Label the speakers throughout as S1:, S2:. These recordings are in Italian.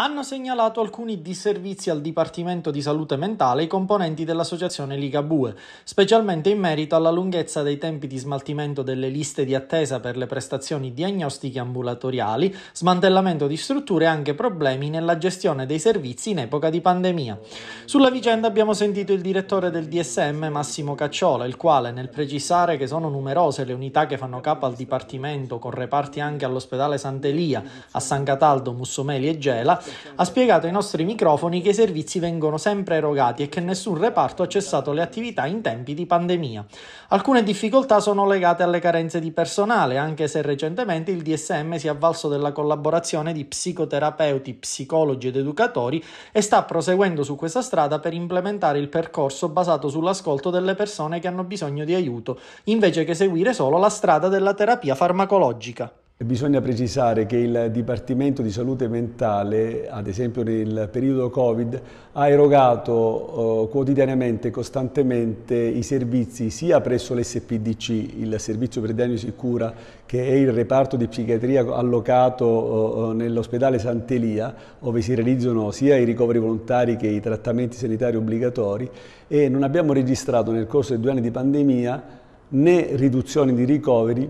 S1: hanno segnalato alcuni disservizi al Dipartimento di Salute Mentale i componenti dell'associazione Ligabue, specialmente in merito alla lunghezza dei tempi di smaltimento delle liste di attesa per le prestazioni diagnostiche ambulatoriali, smantellamento di strutture e anche problemi nella gestione dei servizi in epoca di pandemia. Sulla vicenda abbiamo sentito il direttore del DSM Massimo Cacciola, il quale nel precisare che sono numerose le unità che fanno capo al Dipartimento, con reparti anche all'ospedale Sant'Elia, a San Cataldo, Mussomeli e Gela, ha spiegato ai nostri microfoni che i servizi vengono sempre erogati e che nessun reparto ha cessato le attività in tempi di pandemia. Alcune difficoltà sono legate alle carenze di personale, anche se recentemente il DSM si è avvalso della collaborazione di psicoterapeuti, psicologi ed educatori e sta proseguendo su questa strada per implementare il percorso basato sull'ascolto delle persone che hanno bisogno di aiuto, invece che seguire solo la strada della terapia farmacologica.
S2: Bisogna precisare che il Dipartimento di Salute Mentale, ad esempio nel periodo Covid, ha erogato eh, quotidianamente e costantemente i servizi sia presso l'SPDC, il Servizio per Diagnosi e Cura, che è il reparto di psichiatria allocato eh, eh nell'ospedale Sant'Elia, dove si realizzano sia i ricoveri volontari che i trattamenti sanitari obbligatori, e non abbiamo registrato nel corso dei due anni di pandemia né riduzioni di ricoveri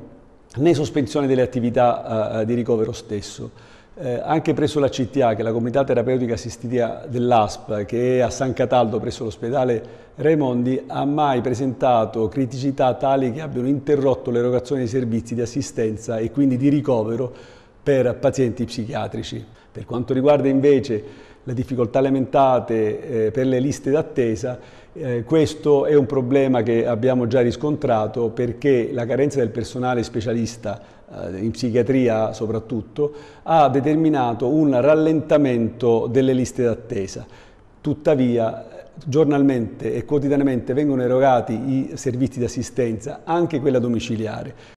S2: né sospensione delle attività eh, eh, di ricovero stesso. Eh, anche presso la CTA, che è la comunità terapeutica assistita dell'ASP, che è a San Cataldo presso l'ospedale Raimondi, ha mai presentato criticità tali che abbiano interrotto l'erogazione dei servizi di assistenza e quindi di ricovero per pazienti psichiatrici. Per quanto riguarda invece le difficoltà lamentate eh, per le liste d'attesa, eh, questo è un problema che abbiamo già riscontrato perché la carenza del personale specialista eh, in psichiatria soprattutto ha determinato un rallentamento delle liste d'attesa. Tuttavia giornalmente e quotidianamente vengono erogati i servizi di assistenza, anche quella domiciliare.